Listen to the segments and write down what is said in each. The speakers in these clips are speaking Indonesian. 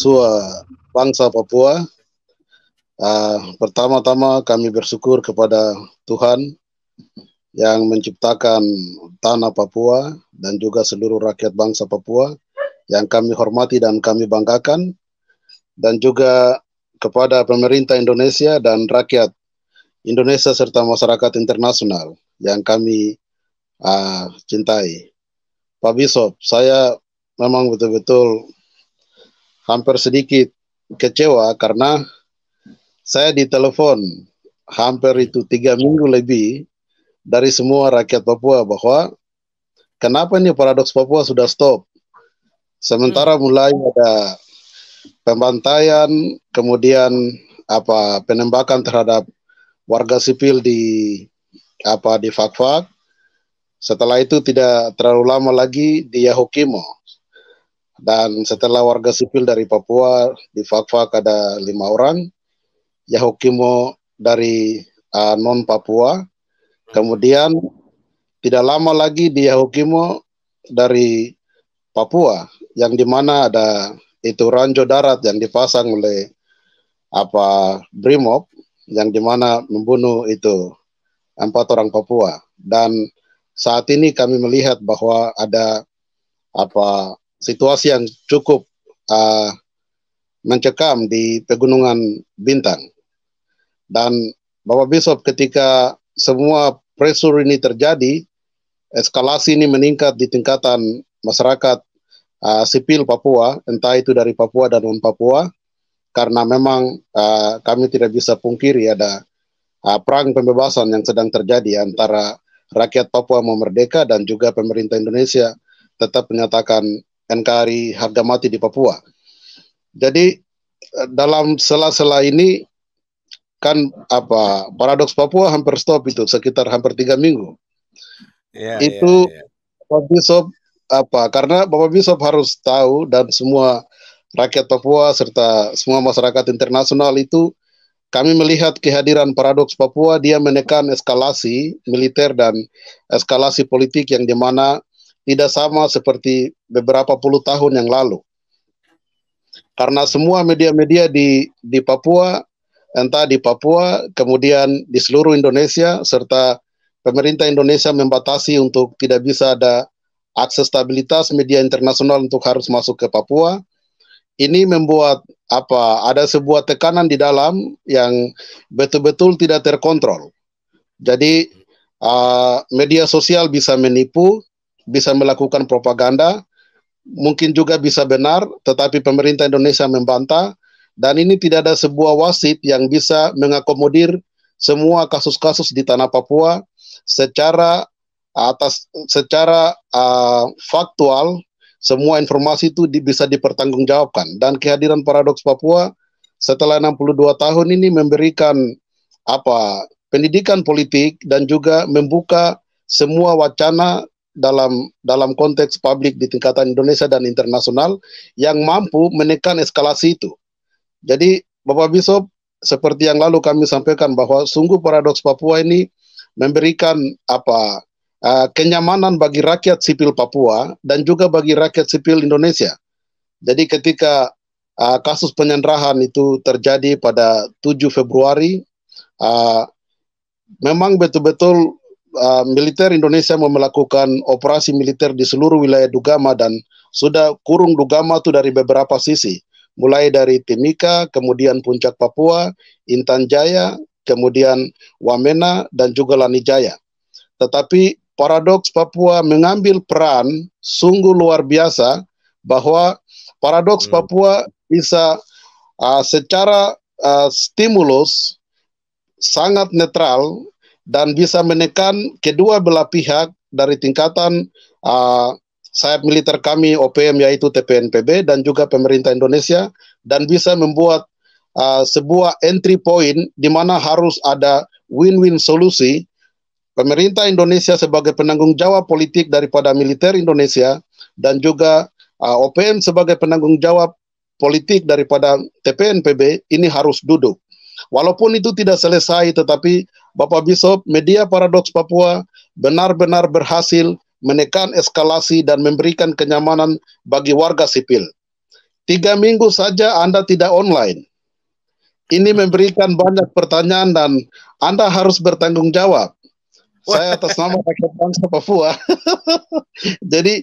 sua bangsa Papua. Uh, pertama-tama kami bersyukur kepada Tuhan yang menciptakan tanah Papua dan juga seluruh rakyat bangsa Papua yang kami hormati dan kami banggakan dan juga kepada pemerintah Indonesia dan rakyat Indonesia serta masyarakat internasional yang kami uh, cintai. Pak Bisop, saya memang betul-betul hampir sedikit kecewa karena saya ditelepon hampir itu tiga minggu lebih dari semua rakyat Papua bahwa kenapa ini paradoks Papua sudah stop. Sementara hmm. mulai ada pembantaian, kemudian apa penembakan terhadap warga sipil di apa di Fakfak. -fak. Setelah itu tidak terlalu lama lagi di Yahukimo. Dan setelah warga sipil dari Papua di Fakfak ada lima orang, Yahukimo dari uh, ah, non Papua, kemudian tidak lama lagi di Yahukimo dari Papua, yang dimana ada itu ranjo darat yang dipasang oleh apa Brimob, yang dimana membunuh itu empat orang Papua. Dan saat ini kami melihat bahwa ada apa situasi yang cukup uh, mencekam di Pegunungan Bintang. Dan Bapak Bishop ketika semua presur ini terjadi, eskalasi ini meningkat di tingkatan masyarakat uh, sipil Papua, entah itu dari Papua dan non Papua, karena memang uh, kami tidak bisa pungkiri ada uh, perang pembebasan yang sedang terjadi antara rakyat Papua mau merdeka dan juga pemerintah Indonesia tetap menyatakan NKRI harga mati di Papua. Jadi eh, dalam sela-sela ini kan apa paradoks Papua hampir stop itu sekitar hampir tiga minggu. Yeah, itu yeah, yeah. Bapak Bisop apa karena Bapak Bisop harus tahu dan semua rakyat Papua serta semua masyarakat internasional itu kami melihat kehadiran paradoks Papua dia menekan eskalasi militer dan eskalasi politik yang dimana tidak sama seperti beberapa puluh tahun yang lalu. Karena semua media-media di di Papua, entah di Papua, kemudian di seluruh Indonesia serta pemerintah Indonesia membatasi untuk tidak bisa ada akses stabilitas media internasional untuk harus masuk ke Papua. Ini membuat apa? Ada sebuah tekanan di dalam yang betul-betul tidak terkontrol. Jadi uh, media sosial bisa menipu, bisa melakukan propaganda, mungkin juga bisa benar, tetapi pemerintah Indonesia membantah, dan ini tidak ada sebuah wasit yang bisa mengakomodir semua kasus-kasus di tanah Papua secara atas secara uh, faktual semua informasi itu di, bisa dipertanggungjawabkan dan kehadiran paradoks Papua setelah 62 tahun ini memberikan apa pendidikan politik dan juga membuka semua wacana dalam dalam konteks publik di tingkatan Indonesia dan internasional yang mampu menekan eskalasi itu. Jadi Bapak Bisop seperti yang lalu kami sampaikan bahwa sungguh paradoks Papua ini memberikan apa uh, kenyamanan bagi rakyat sipil Papua dan juga bagi rakyat sipil Indonesia. Jadi ketika uh, kasus penyanderaan itu terjadi pada 7 Februari uh, memang betul-betul uh, militer Indonesia mau melakukan operasi militer di seluruh wilayah Dugama dan sudah kurung Dugama itu dari beberapa sisi, mulai dari Timika, kemudian Puncak Papua, Intan Jaya, kemudian Wamena dan juga Lanijaya. Tetapi paradoks Papua mengambil peran sungguh luar biasa bahwa paradoks hmm. Papua bisa uh, secara uh, stimulus sangat netral dan bisa menekan kedua belah pihak dari tingkatan uh, sayap militer kami OPM yaitu TPNPB dan juga pemerintah Indonesia dan bisa membuat uh, sebuah entry point di mana harus ada win-win solusi pemerintah Indonesia sebagai penanggung jawab politik daripada militer Indonesia dan juga uh, OPM sebagai penanggung jawab politik daripada TPNPB ini harus duduk. Walaupun itu tidak selesai tetapi Bapak Bisop, media Paradoks Papua benar-benar berhasil menekan eskalasi dan memberikan kenyamanan bagi warga sipil. Tiga minggu saja Anda tidak online. Ini memberikan banyak pertanyaan dan Anda harus bertanggung jawab. Saya atas nama rakyat bangsa Papua. Jadi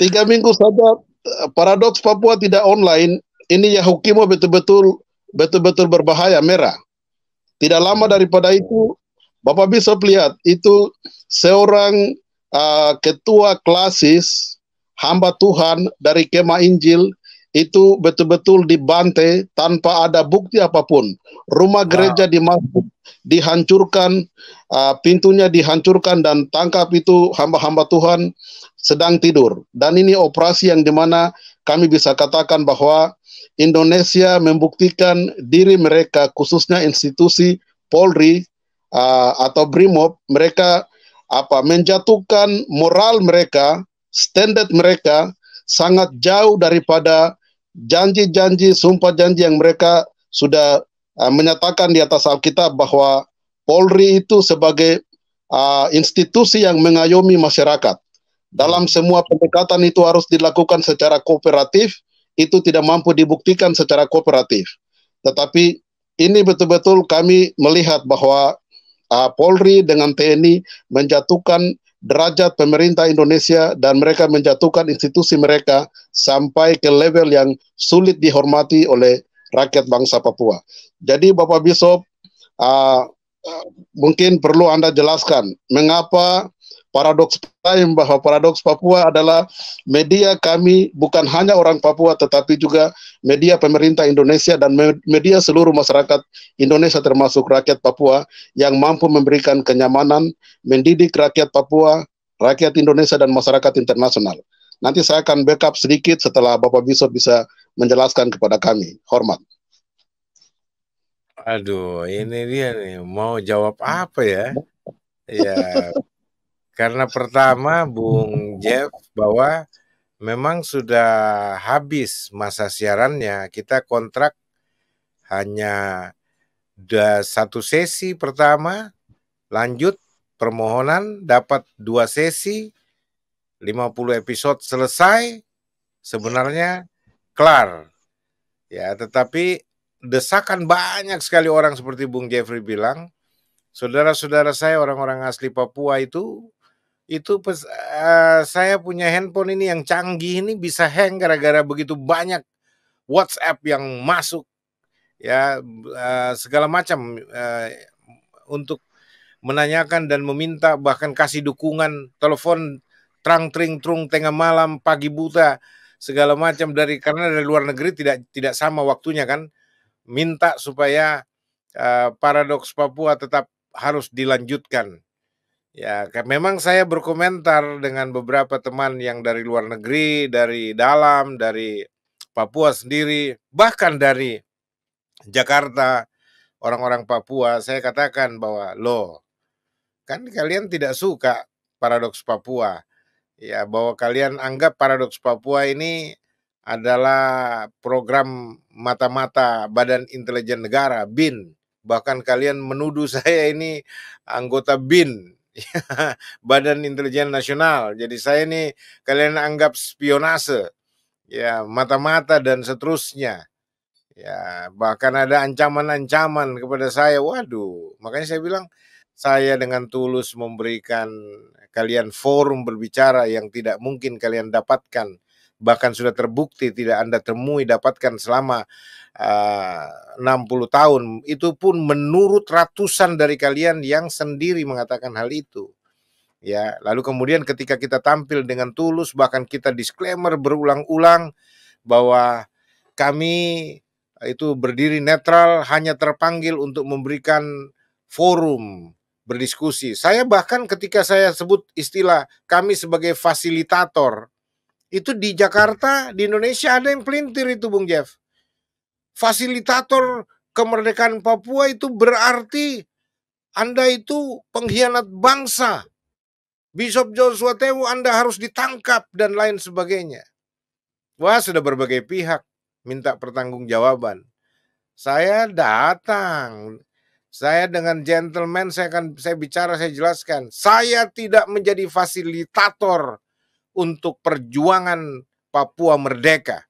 tiga minggu saja eh, paradoks Papua tidak online. Ini Yahukimo betul-betul betul-betul berbahaya merah. Tidak lama daripada itu, Bapak bisa lihat itu seorang uh, ketua klasis hamba Tuhan dari Kema Injil itu betul-betul dibantai tanpa ada bukti apapun. Rumah gereja dimasuk, dihancurkan, uh, pintunya dihancurkan dan tangkap itu hamba-hamba Tuhan sedang tidur. Dan ini operasi yang dimana kami bisa katakan bahwa Indonesia membuktikan diri mereka khususnya institusi Polri uh, atau BRIMOB mereka apa menjatuhkan moral mereka, standar mereka sangat jauh daripada janji-janji, sumpah janji yang mereka sudah uh, menyatakan di atas Alkitab bahwa Polri itu sebagai uh, institusi yang mengayomi masyarakat. Dalam semua pendekatan itu harus dilakukan secara kooperatif, itu tidak mampu dibuktikan secara kooperatif. Tetapi ini betul-betul kami melihat bahwa uh, Polri dengan TNI menjatuhkan derajat pemerintah Indonesia dan mereka menjatuhkan institusi mereka sampai ke level yang sulit dihormati oleh rakyat bangsa Papua. Jadi Bapak Bisop, uh, uh mungkin perlu Anda jelaskan mengapa paradoks lain bahwa paradoks Papua adalah media kami bukan hanya orang Papua tetapi juga media pemerintah Indonesia dan media seluruh masyarakat Indonesia termasuk rakyat Papua yang mampu memberikan kenyamanan mendidik rakyat Papua, rakyat Indonesia dan masyarakat internasional. Nanti saya akan backup sedikit setelah Bapak Bishop bisa menjelaskan kepada kami. Hormat. Aduh, ini dia nih mau jawab apa ya? Ya, karena pertama Bung Jeff bahwa memang sudah habis masa siarannya. Kita kontrak hanya satu sesi pertama, lanjut permohonan dapat dua sesi, 50 episode selesai, sebenarnya kelar. Ya, tetapi desakan banyak sekali orang seperti Bung Jeffrey bilang, saudara-saudara saya orang-orang asli Papua itu itu pes, uh, saya punya handphone ini yang canggih ini bisa hang gara-gara begitu banyak WhatsApp yang masuk ya uh, segala macam uh, untuk menanyakan dan meminta bahkan kasih dukungan telepon trang tring trung tengah malam pagi buta segala macam dari karena dari luar negeri tidak tidak sama waktunya kan minta supaya uh, paradoks Papua tetap harus dilanjutkan Ya, memang saya berkomentar dengan beberapa teman yang dari luar negeri, dari dalam, dari Papua sendiri, bahkan dari Jakarta, orang-orang Papua, saya katakan bahwa loh, kan kalian tidak suka paradoks Papua. Ya, bahwa kalian anggap paradoks Papua ini adalah program mata-mata Badan Intelijen Negara, BIN. Bahkan kalian menuduh saya ini anggota BIN Iya, Badan Intelijen Nasional. Jadi saya ini kalian anggap spionase, ya mata-mata dan seterusnya. Ya bahkan ada ancaman-ancaman kepada saya. Waduh, makanya saya bilang saya dengan tulus memberikan kalian forum berbicara yang tidak mungkin kalian dapatkan bahkan sudah terbukti tidak Anda temui dapatkan selama Eh, enam 60 tahun itu pun menurut ratusan dari kalian yang sendiri mengatakan hal itu ya lalu kemudian ketika kita tampil dengan tulus bahkan kita disclaimer berulang-ulang bahwa kami eh, itu berdiri netral hanya terpanggil untuk memberikan forum berdiskusi. Saya bahkan ketika saya sebut istilah kami sebagai fasilitator itu di Jakarta, di Indonesia ada yang pelintir itu Bung Jeff fasilitator kemerdekaan Papua itu berarti Anda itu pengkhianat bangsa. Bishop Joshua Tewu Anda harus ditangkap dan lain sebagainya. Wah, sudah berbagai pihak minta pertanggungjawaban. Saya datang. Saya dengan gentleman saya akan saya bicara, saya jelaskan. Saya tidak menjadi fasilitator untuk perjuangan Papua merdeka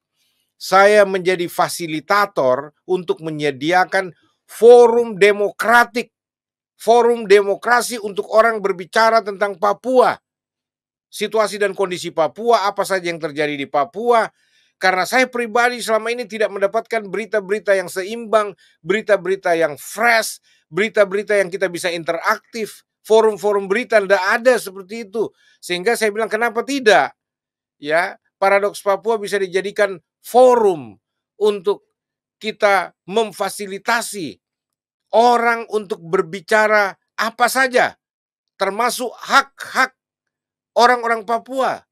saya menjadi fasilitator untuk menyediakan forum demokratik, forum demokrasi untuk orang berbicara tentang Papua. Situasi dan kondisi Papua, apa saja yang terjadi di Papua, karena saya pribadi selama ini tidak mendapatkan berita-berita yang seimbang, berita-berita yang fresh, berita-berita yang kita bisa interaktif, forum-forum berita tidak ada seperti itu. Sehingga saya bilang kenapa tidak? Ya, Paradoks Papua bisa dijadikan forum untuk kita memfasilitasi orang untuk berbicara apa saja, termasuk hak-hak orang-orang Papua.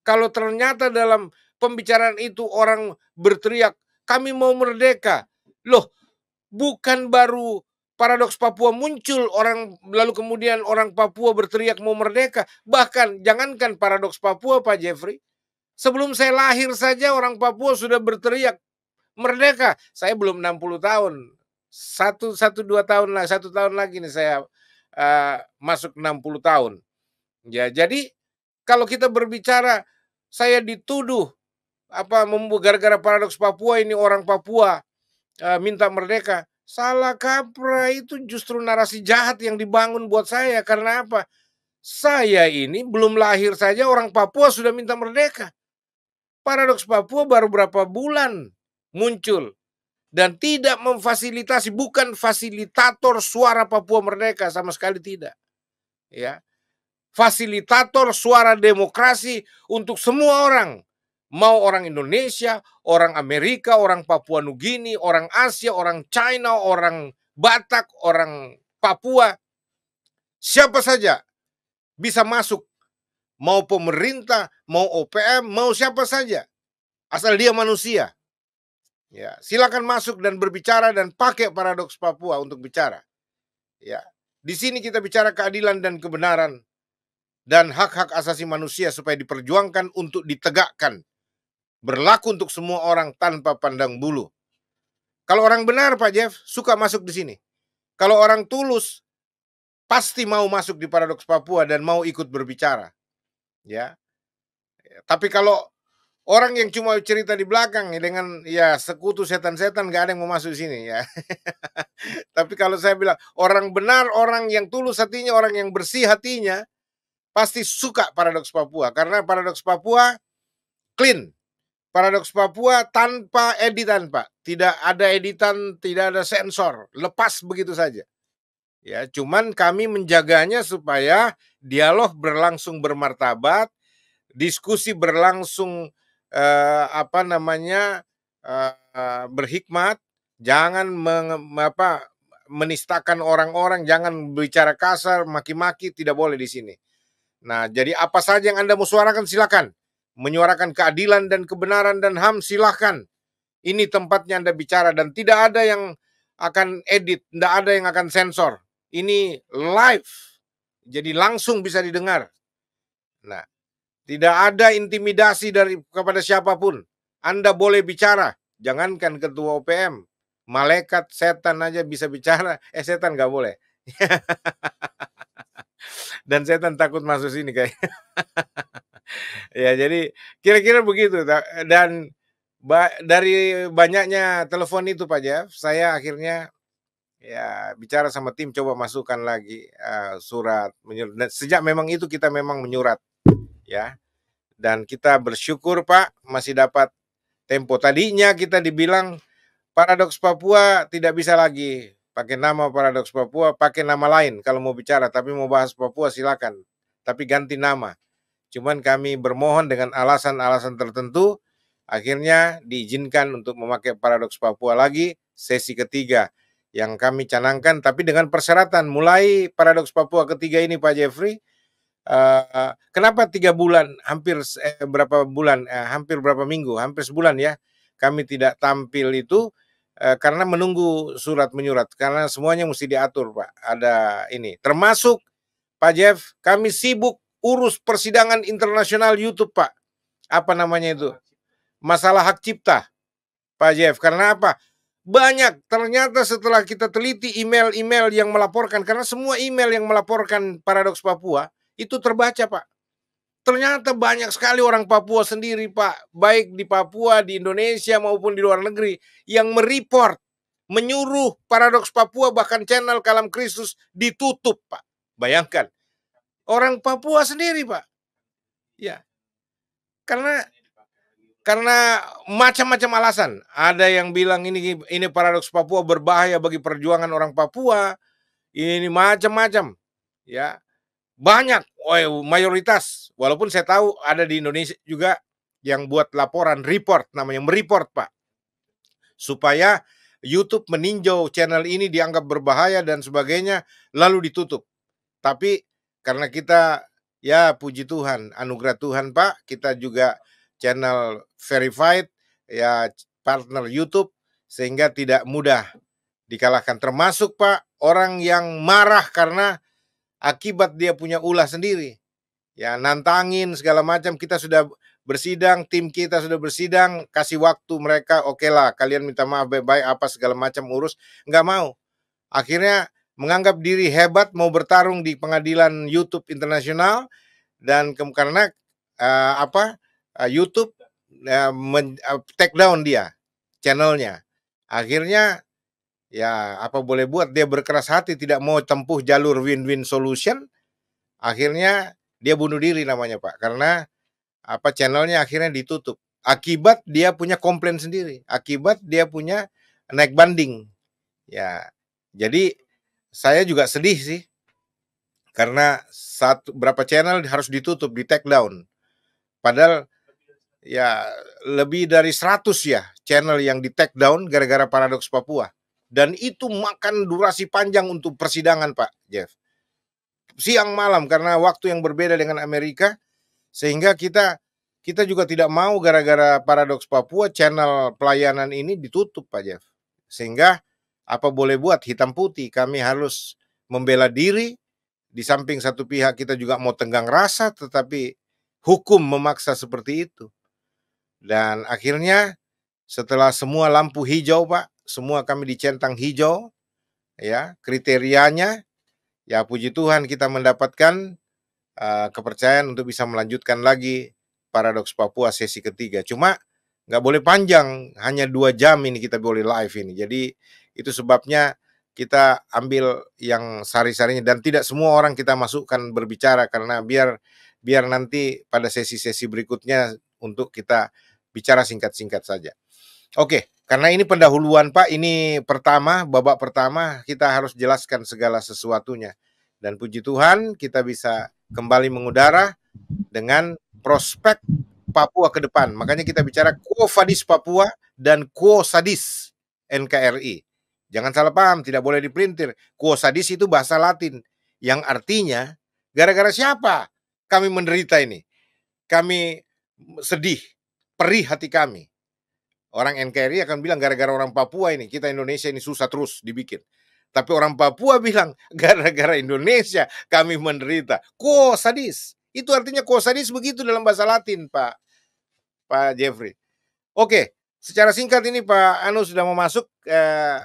Kalau ternyata dalam pembicaraan itu orang berteriak, kami mau merdeka. Loh, bukan baru paradoks Papua muncul orang lalu kemudian orang Papua berteriak mau merdeka. Bahkan jangankan paradoks Papua Pak Jeffrey, Sebelum saya lahir saja orang Papua sudah berteriak merdeka. Saya belum 60 tahun. Satu, satu dua tahun lah, satu tahun lagi nih saya uh, masuk 60 tahun. Ya, jadi kalau kita berbicara saya dituduh apa gara-gara paradoks Papua ini orang Papua uh, minta merdeka. Salah kaprah itu justru narasi jahat yang dibangun buat saya karena apa? Saya ini belum lahir saja orang Papua sudah minta merdeka paradoks Papua baru berapa bulan muncul dan tidak memfasilitasi bukan fasilitator suara Papua merdeka sama sekali tidak ya fasilitator suara demokrasi untuk semua orang mau orang Indonesia, orang Amerika, orang Papua Nugini, orang Asia, orang China, orang Batak, orang Papua siapa saja bisa masuk mau pemerintah, mau OPM, mau siapa saja. Asal dia manusia. Ya, silakan masuk dan berbicara dan pakai paradoks Papua untuk bicara. Ya, di sini kita bicara keadilan dan kebenaran dan hak-hak asasi manusia supaya diperjuangkan untuk ditegakkan. Berlaku untuk semua orang tanpa pandang bulu. Kalau orang benar Pak Jeff suka masuk di sini. Kalau orang tulus pasti mau masuk di paradoks Papua dan mau ikut berbicara. Ya. ya. Tapi kalau orang yang cuma cerita di belakang dengan ya sekutu setan-setan gak ada yang mau masuk sini ya. Tapi kalau saya bilang orang benar, orang yang tulus hatinya, orang yang bersih hatinya pasti suka paradoks Papua karena paradoks Papua clean. Paradoks Papua tanpa editan, Pak. Tidak ada editan, tidak ada sensor, lepas begitu saja. Ya, cuman kami menjaganya supaya dialog berlangsung bermartabat, diskusi berlangsung eh, apa namanya eh, berhikmat, jangan meng, apa menistakan orang-orang, jangan bicara kasar, maki-maki tidak boleh di sini. Nah, jadi apa saja yang Anda mau suarakan silakan. Menyuarakan keadilan dan kebenaran dan HAM silahkan, Ini tempatnya Anda bicara dan tidak ada yang akan edit, tidak ada yang akan sensor ini live. Jadi langsung bisa didengar. Nah, tidak ada intimidasi dari kepada siapapun. Anda boleh bicara. Jangankan ketua OPM, malaikat setan aja bisa bicara. Eh setan nggak boleh. Dan setan takut masuk sini kayak. ya jadi kira-kira begitu. Dan ba dari banyaknya telepon itu Pak Jeff, saya akhirnya ya bicara sama tim coba masukkan lagi uh, surat menyurat sejak memang itu kita memang menyurat ya dan kita bersyukur Pak masih dapat tempo tadinya kita dibilang paradoks Papua tidak bisa lagi pakai nama paradoks Papua pakai nama lain kalau mau bicara tapi mau bahas Papua silakan tapi ganti nama cuman kami bermohon dengan alasan-alasan tertentu akhirnya diizinkan untuk memakai paradoks Papua lagi sesi ketiga yang kami canangkan, tapi dengan persyaratan. Mulai paradoks Papua ketiga ini, Pak Jeffrey, uh, uh, kenapa tiga bulan, hampir eh, berapa bulan, eh, hampir berapa minggu, hampir sebulan ya, kami tidak tampil itu uh, karena menunggu surat menyurat, karena semuanya mesti diatur, Pak. Ada ini, termasuk Pak Jeff, kami sibuk urus persidangan internasional YouTube, Pak. Apa namanya itu? Masalah hak cipta, Pak Jeff. Karena apa? banyak ternyata setelah kita teliti email-email yang melaporkan karena semua email yang melaporkan paradoks Papua itu terbaca Pak. Ternyata banyak sekali orang Papua sendiri Pak, baik di Papua, di Indonesia maupun di luar negeri yang mereport, menyuruh paradoks Papua bahkan channel Kalam Kristus ditutup Pak. Bayangkan. Orang Papua sendiri Pak. Ya. Karena karena macam-macam alasan. Ada yang bilang ini ini paradoks Papua berbahaya bagi perjuangan orang Papua. Ini macam-macam. Ya. Banyak oh mayoritas walaupun saya tahu ada di Indonesia juga yang buat laporan report namanya mereport, Pak. Supaya YouTube meninjau channel ini dianggap berbahaya dan sebagainya lalu ditutup. Tapi karena kita ya puji Tuhan, anugerah Tuhan, Pak, kita juga channel verified ya partner YouTube sehingga tidak mudah dikalahkan termasuk Pak orang yang marah karena akibat dia punya ulah sendiri ya nantangin segala macam kita sudah bersidang tim kita sudah bersidang kasih waktu mereka oke okay lah kalian minta maaf baik-baik apa segala macam urus nggak mau akhirnya menganggap diri hebat mau bertarung di pengadilan YouTube internasional dan ke karena uh, apa uh, YouTube uh, men, uh, take down dia channelnya. Akhirnya ya apa boleh buat dia berkeras hati tidak mau tempuh jalur win-win solution. Akhirnya dia bunuh diri namanya Pak karena apa channelnya akhirnya ditutup. Akibat dia punya komplain sendiri, akibat dia punya naik banding. Ya. Jadi saya juga sedih sih karena satu berapa channel harus ditutup di take down. Padahal ya lebih dari 100 ya channel yang di take down gara-gara paradoks Papua. Dan itu makan durasi panjang untuk persidangan Pak Jeff. Siang malam karena waktu yang berbeda dengan Amerika sehingga kita kita juga tidak mau gara-gara paradoks Papua channel pelayanan ini ditutup Pak Jeff. Sehingga apa boleh buat hitam putih kami harus membela diri di samping satu pihak kita juga mau tenggang rasa tetapi hukum memaksa seperti itu. Dan akhirnya setelah semua lampu hijau Pak, semua kami dicentang hijau, ya kriterianya, ya puji Tuhan kita mendapatkan uh, kepercayaan untuk bisa melanjutkan lagi paradoks Papua sesi ketiga. Cuma nggak boleh panjang, hanya dua jam ini kita boleh live ini. Jadi itu sebabnya kita ambil yang sari-sarinya dan tidak semua orang kita masukkan berbicara karena biar biar nanti pada sesi-sesi berikutnya untuk kita bicara singkat-singkat saja. Oke, karena ini pendahuluan Pak, ini pertama, babak pertama kita harus jelaskan segala sesuatunya. Dan puji Tuhan kita bisa kembali mengudara dengan prospek Papua ke depan. Makanya kita bicara Quo Vadis Papua dan Quo Sadis NKRI. Jangan salah paham, tidak boleh diprintir. Quo Sadis itu bahasa Latin yang artinya gara-gara siapa kami menderita ini? Kami sedih, perih hati kami. Orang NKRI akan bilang gara-gara orang Papua ini kita Indonesia ini susah terus dibikin. Tapi orang Papua bilang gara-gara Indonesia kami menderita. Ko sadis. Itu artinya ko sadis begitu dalam bahasa Latin, Pak. Pak Jeffrey. Oke, secara singkat ini Pak Anu sudah mau masuk eh,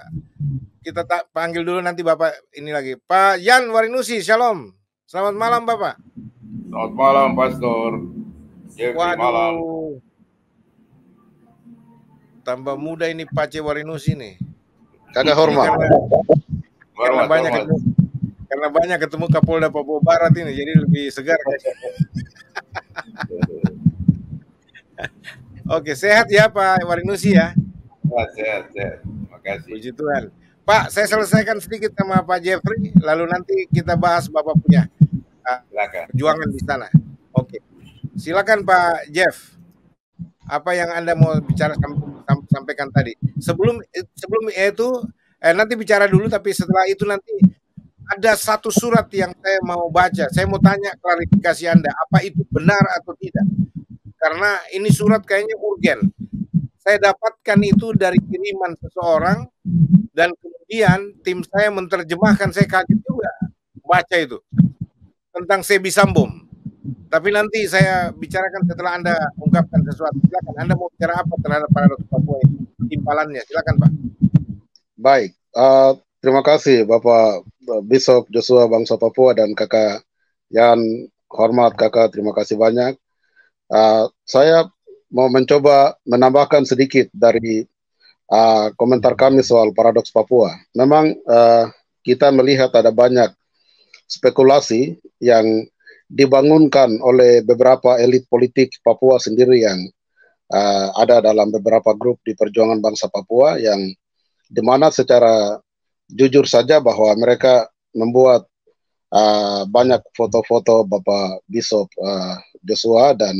kita tak panggil dulu nanti Bapak ini lagi. Pak Jan Warinusi, Shalom. Selamat malam Bapak. Selamat malam Pastor. Jeffrey Waduh. malam tambah hmm. muda ini Pace Warinus ini. Kagak hormat. Karena, hormat, karena banyak hormat. Ketemu, karena banyak ketemu Kapolda Papua Barat ini jadi lebih segar. Kan? Oke, sehat ya Pak Warinus ya. Sehat, sehat. Makasih. Puji Tuhan. Pak, saya selesaikan sedikit sama Pak Jeffrey, lalu nanti kita bahas Bapak punya ah, perjuangan di sana. Oke. Silakan Pak Jeff. Apa yang Anda mau bicara sama sampaikan tadi. Sebelum sebelum itu eh, nanti bicara dulu tapi setelah itu nanti ada satu surat yang saya mau baca. Saya mau tanya klarifikasi Anda, apa itu benar atau tidak? Karena ini surat kayaknya urgen. Saya dapatkan itu dari kiriman seseorang dan kemudian tim saya menerjemahkan saya kaget juga baca itu tentang Sebi Sambung. Tapi nanti saya bicarakan setelah Anda ungkapkan sesuatu. Silakan Anda mau bicara apa terhadap paradoks Papua ini? Timpalannya, silakan Pak. Baik, uh, terima kasih Bapak eh, Bishop Joshua Bangsa Papua dan Kakak yang hormat Kakak, terima kasih banyak. Uh, saya mau mencoba menambahkan sedikit dari uh, komentar kami soal paradoks Papua. Memang uh, kita melihat ada banyak spekulasi yang dibangunkan oleh beberapa elit politik Papua sendiri yang uh, ada dalam beberapa grup di perjuangan bangsa Papua yang dimana secara jujur saja bahwa mereka membuat uh, banyak foto-foto Bapak Bishop uh, Joshua dan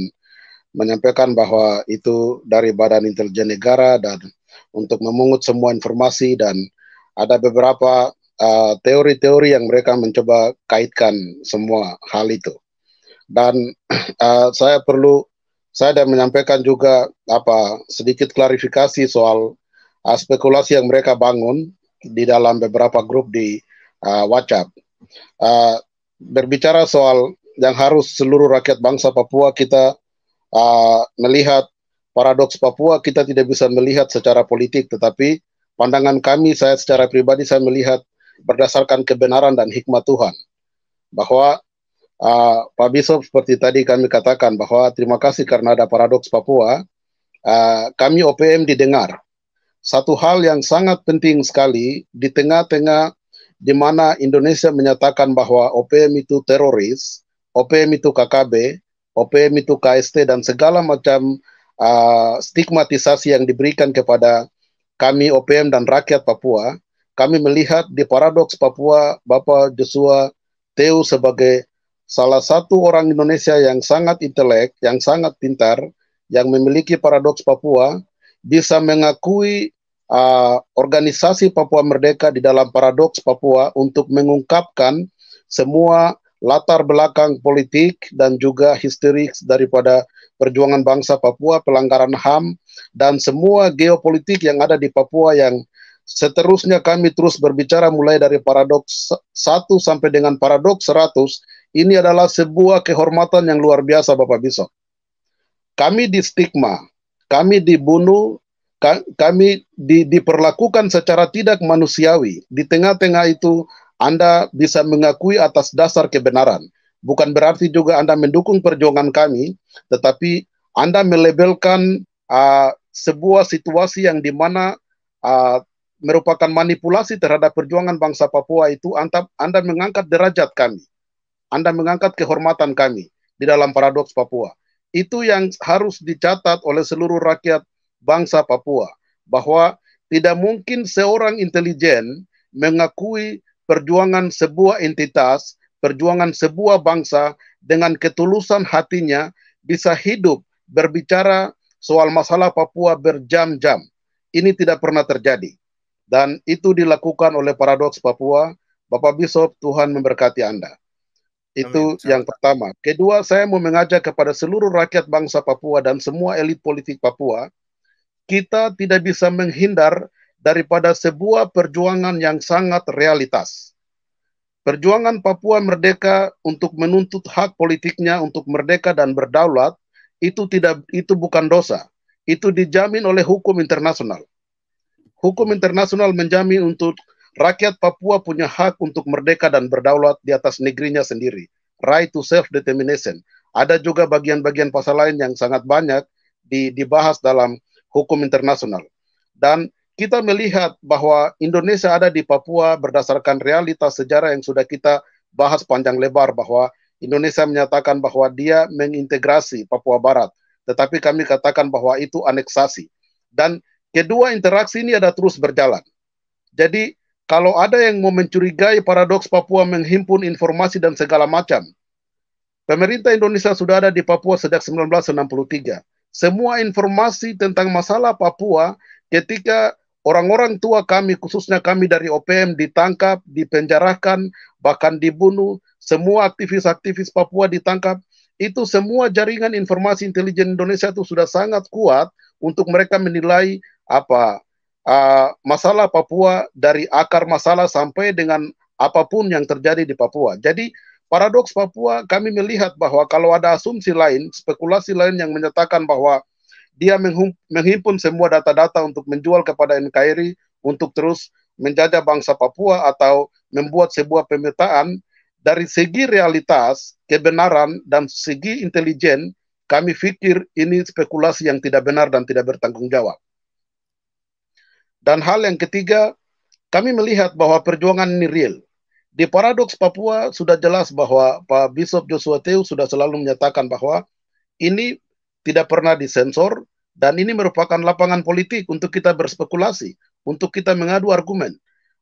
menyampaikan bahwa itu dari Badan Intelijen Negara dan untuk memungut semua informasi dan ada beberapa Uh, teori-teori uh, yang mereka mencoba kaitkan semua hal itu. Dan uh, saya perlu saya ada menyampaikan juga apa sedikit klarifikasi soal uh, spekulasi yang mereka bangun di dalam beberapa grup di uh, WhatsApp. Uh, berbicara soal yang harus seluruh rakyat bangsa Papua kita uh, melihat paradoks Papua kita tidak bisa melihat secara politik tetapi pandangan kami saya secara pribadi saya melihat berdasarkan kebenaran dan hikmat Tuhan. Bahwa uh, Pak Bisop seperti tadi kami katakan bahwa terima kasih karena ada paradoks Papua, uh, kami OPM didengar. Satu hal yang sangat penting sekali di tengah-tengah di mana Indonesia menyatakan bahwa OPM itu teroris, OPM itu KKB, OPM itu KST dan segala macam uh, stigmatisasi yang diberikan kepada kami OPM dan rakyat Papua kami melihat di paradoks Papua, Bapak Joshua Teu sebagai salah satu orang Indonesia yang sangat intelek, yang sangat pintar, yang memiliki paradoks Papua, bisa mengakui uh, organisasi Papua Merdeka di dalam paradoks Papua untuk mengungkapkan semua latar belakang politik dan juga historis daripada perjuangan bangsa Papua, pelanggaran HAM, dan semua geopolitik yang ada di Papua yang Seterusnya kami terus berbicara mulai dari paradoks 1 sampai dengan paradoks 100. Ini adalah sebuah kehormatan yang luar biasa Bapak Bisok. Kami di stigma, kami dibunuh, kami di, diperlakukan secara tidak manusiawi. Di tengah-tengah itu Anda bisa mengakui atas dasar kebenaran. Bukan berarti juga Anda mendukung perjuangan kami, tetapi Anda melebelkan uh, ah, sebuah situasi yang dimana uh, ah, merupakan manipulasi terhadap perjuangan bangsa Papua itu anda, anda mengangkat derajat kami. Anda mengangkat kehormatan kami di dalam paradoks Papua. Itu yang harus dicatat oleh seluruh rakyat bangsa Papua bahwa tidak mungkin seorang intelijen mengakui perjuangan sebuah entitas, perjuangan sebuah bangsa dengan ketulusan hatinya bisa hidup berbicara soal masalah Papua berjam-jam. Ini tidak pernah terjadi. Dan itu dilakukan oleh Paradoks Papua. Bapak Bisop, Tuhan memberkati Anda. Itu Amin. yang pertama. Kedua, saya mau mengajak kepada seluruh rakyat bangsa Papua dan semua elit politik Papua, kita tidak bisa menghindar daripada sebuah perjuangan yang sangat realitas. Perjuangan Papua merdeka untuk menuntut hak politiknya untuk merdeka dan berdaulat itu tidak itu bukan dosa. Itu dijamin oleh hukum internasional. Hukum internasional menjamin untuk rakyat Papua punya hak untuk merdeka dan berdaulat di atas negerinya sendiri. Right to self-determination. Ada juga bagian-bagian pasal lain yang sangat banyak di, dibahas dalam hukum internasional. Dan kita melihat bahwa Indonesia ada di Papua berdasarkan realitas sejarah yang sudah kita bahas panjang lebar bahwa Indonesia menyatakan bahwa dia mengintegrasi Papua Barat. Tetapi kami katakan bahwa itu aneksasi. Dan Kedua, interaksi ini ada terus berjalan. Jadi, kalau ada yang mau mencurigai paradoks Papua menghimpun informasi dan segala macam, pemerintah Indonesia sudah ada di Papua sejak 1963. Semua informasi tentang masalah Papua ketika orang-orang tua kami, khususnya kami dari OPM, ditangkap, dipenjarakan, bahkan dibunuh, semua aktivis-aktivis Papua ditangkap, itu semua jaringan informasi intelijen Indonesia itu sudah sangat kuat untuk mereka menilai apa uh, masalah Papua dari akar masalah sampai dengan apapun yang terjadi di Papua. Jadi paradoks Papua kami melihat bahwa kalau ada asumsi lain, spekulasi lain yang menyatakan bahwa dia menghimpun semua data-data untuk menjual kepada NKRI untuk terus menjajah bangsa Papua atau membuat sebuah pemetaan dari segi realitas, kebenaran dan segi intelijen kami pikir ini spekulasi yang tidak benar dan tidak bertanggung jawab. Dan hal yang ketiga, kami melihat bahwa perjuangan ini real. Di Paradoks Papua sudah jelas bahwa Pak Bishop Joshua Teu sudah selalu menyatakan bahwa ini tidak pernah disensor dan ini merupakan lapangan politik untuk kita berspekulasi, untuk kita mengadu argumen.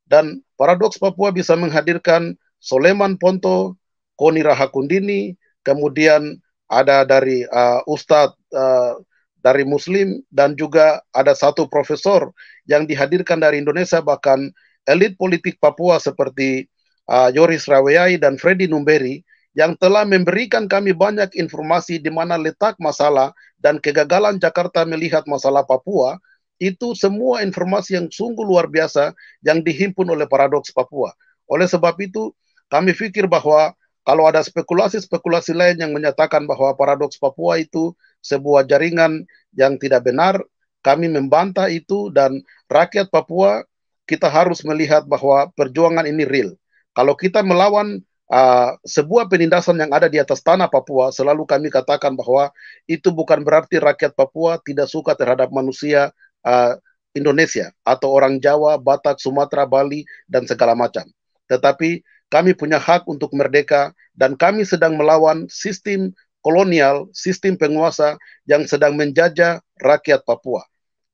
Dan Paradoks Papua bisa menghadirkan Soleman Ponto, Koni Rahakundini, kemudian ada dari uh, Ustadz uh, dari Muslim dan juga ada satu profesor yang dihadirkan dari Indonesia bahkan elit politik Papua seperti uh, Yoris Raweyai dan Freddy Numberi yang telah memberikan kami banyak informasi di mana letak masalah dan kegagalan Jakarta melihat masalah Papua itu semua informasi yang sungguh luar biasa yang dihimpun oleh paradoks Papua. Oleh sebab itu kami pikir bahwa kalau ada spekulasi-spekulasi lain yang menyatakan bahwa paradoks Papua itu sebuah jaringan yang tidak benar. Kami membantah itu dan rakyat Papua kita harus melihat bahwa perjuangan ini real. Kalau kita melawan uh, sebuah penindasan yang ada di atas tanah Papua, selalu kami katakan bahwa itu bukan berarti rakyat Papua tidak suka terhadap manusia uh, Indonesia atau orang Jawa, Batak, Sumatera, Bali dan segala macam. Tetapi kami punya hak untuk merdeka dan kami sedang melawan sistem kolonial, sistem penguasa yang sedang menjajah rakyat Papua.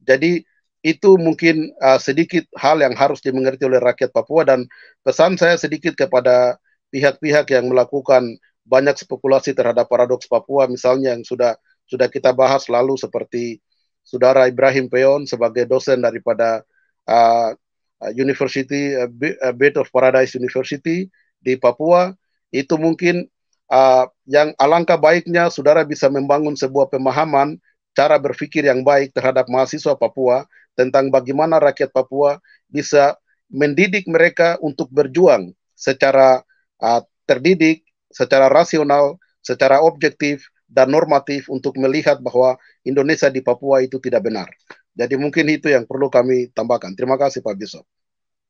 Jadi itu mungkin uh, sedikit hal yang harus dimengerti oleh rakyat Papua dan pesan saya sedikit kepada pihak-pihak yang melakukan banyak spekulasi terhadap paradoks Papua misalnya yang sudah sudah kita bahas lalu seperti saudara Ibrahim Peon sebagai dosen daripada uh, University uh, uh Bed of Paradise University di Papua itu mungkin Ah, yang alangkah baiknya saudara bisa membangun sebuah pemahaman cara berpikir yang baik terhadap mahasiswa Papua tentang bagaimana rakyat Papua bisa mendidik mereka untuk berjuang secara uh, terdidik, secara rasional, secara objektif dan normatif untuk melihat bahwa Indonesia di Papua itu tidak benar. Jadi mungkin itu yang perlu kami tambahkan. Terima kasih Pak Bisop.